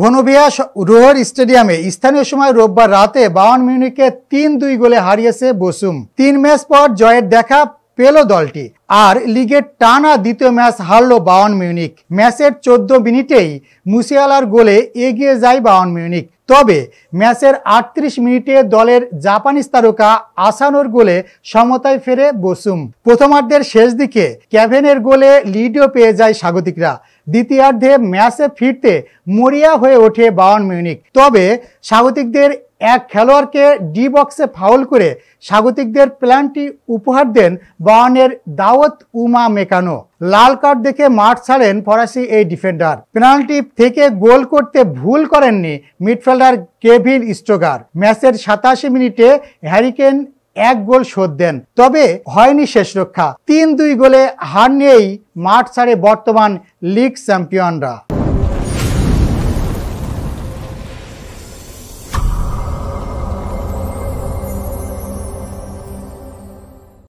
ভনবিয়া রোহর স্টেডিয়ামে স্থানীয় সময় রোববার রাতে বাওয়ান মিউনিকে তিন দুই গোলে হারিয়েছে বসুম তিন ম্যাচ পর জয়ের দেখা পেল দলটি আর লিগের টানা দ্বিতীয় ম্যাচ হারল বাওয়ান মিউনিক ম্যাচের চোদ্দ মিনিটেই মুসিয়ালার গোলে এগিয়ে যায় বাওয়ান মিউনিক তবে ম্যাচের আটত্রিশ মিনিটে দলের জাপানিজ তারকা আসানোর গোলে সমতায় ফেরে বসুম প্রথমার্ধের শেষ দিকে ক্যাভেনের গোলে লিডও পেয়ে যায় স্বাগতিকরা দ্বিতীয়ার্ধে ম্যাচে ফিরতে মরিয়া হয়ে ওঠে বাওয়ান মিউনিক তবে স্বাগতিকদের এক খেলোয়াড়কে ডি বক্সে ফাউল করে স্বাগতিকদের প্ল্যানটি উপহার দেন বাওয়ানের দাও দাউদ উমা মেকানো লাল কার্ড দেখে মাঠ ছাড়েন ফরাসি এই ডিফেন্ডার পেনাল্টি থেকে গোল করতে ভুল করেননি মিডফিল্ডার কেভিন স্টোগার ম্যাচের সাতাশি মিনিটে হ্যারিকেন এক গোল শোধ দেন তবে হয়নি শেষ রক্ষা তিন দুই গোলে হার নিয়েই মাঠ ছাড়ে বর্তমান লিগ চ্যাম্পিয়নরা